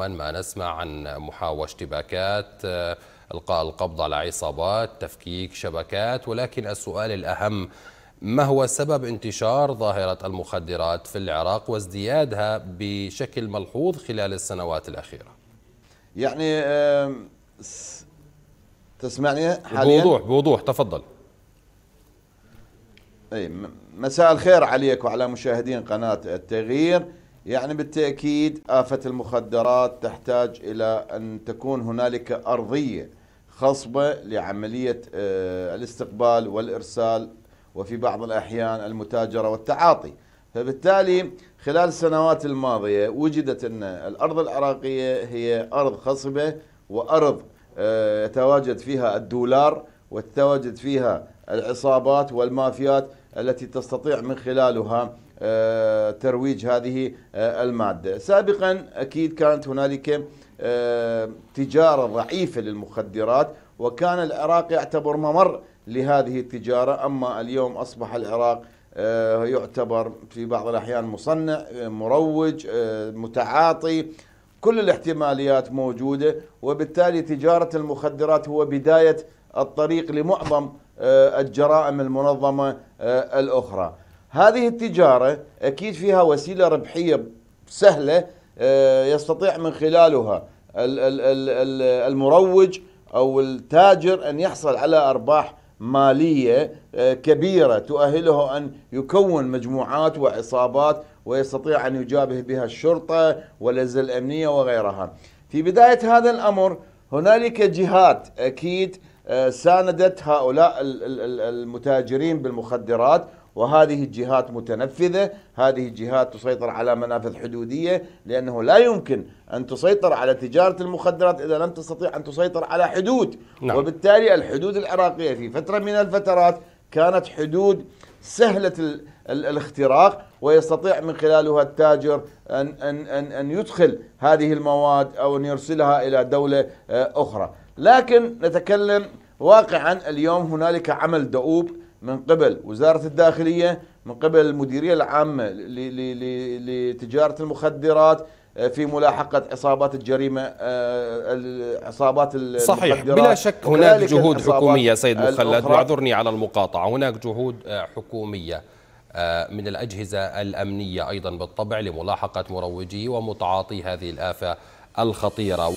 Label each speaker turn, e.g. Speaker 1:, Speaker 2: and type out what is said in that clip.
Speaker 1: ما نسمع عن محاولة اشتباكات آه، القاء القبض على عصابات تفكيك شبكات ولكن السؤال الاهم ما هو سبب انتشار ظاهره المخدرات في العراق وازديادها بشكل ملحوظ خلال السنوات الاخيره
Speaker 2: يعني تسمعني حاليا بوضوح بوضوح تفضل اي مساء الخير عليك وعلى مشاهدين قناه التغيير يعني بالتأكيد آفة المخدرات تحتاج إلى أن تكون هنالك أرضية خصبة لعملية آه، الاستقبال والإرسال وفي بعض الأحيان المتاجرة والتعاطي فبالتالي خلال السنوات الماضية وجدت أن الأرض العراقية هي أرض خصبة وأرض يتواجد آه، فيها الدولار وتتواجد فيها العصابات والمافيات التي تستطيع من خلالها آه، ترويج هذه آه، المادة سابقا أكيد كانت هنالك آه، تجارة ضعيفة للمخدرات وكان العراق يعتبر ممر لهذه التجارة أما اليوم أصبح العراق يعتبر في بعض الأحيان مصنع مروج متعاطي كل الاحتماليات موجودة وبالتالي تجارة المخدرات هو بداية الطريق لمعظم آه، الجرائم المنظمة آه، الأخرى هذه التجارة أكيد فيها وسيلة ربحية سهلة آه، يستطيع من خلالها المروج أو التاجر أن يحصل على أرباح مالية كبيرة تؤهله أن يكون مجموعات وعصابات ويستطيع أن يجابه بها الشرطة والأجهزة الأمنية وغيرها في بداية هذا الأمر هنالك جهات أكيد آه، ساندت هؤلاء المتاجرين بالمخدرات وهذه الجهات متنفذة هذه الجهات تسيطر على منافذ حدودية لأنه لا يمكن أن تسيطر على تجارة المخدرات إذا لم تستطيع أن تسيطر على حدود نعم. وبالتالي الحدود العراقية في فترة من الفترات كانت حدود سهلة ال ال الاختراق ويستطيع من خلالها التاجر أن, أن, أن, أن يدخل هذه المواد أو أن يرسلها إلى دولة آه، أخرى لكن نتكلم واقعا اليوم هنالك عمل دؤوب من قبل وزارة الداخلية من قبل المديرية العامة لتجارة المخدرات آه، في ملاحقة عصابات الجريمة آه، عصابات صحيح بلا شك هناك جهود حكومية سيد مخلد واعذرني
Speaker 1: على المقاطعة هناك جهود آه، حكومية من الأجهزة الأمنية أيضا بالطبع لملاحقة مروجي ومتعاطي هذه الآفة الخطيرة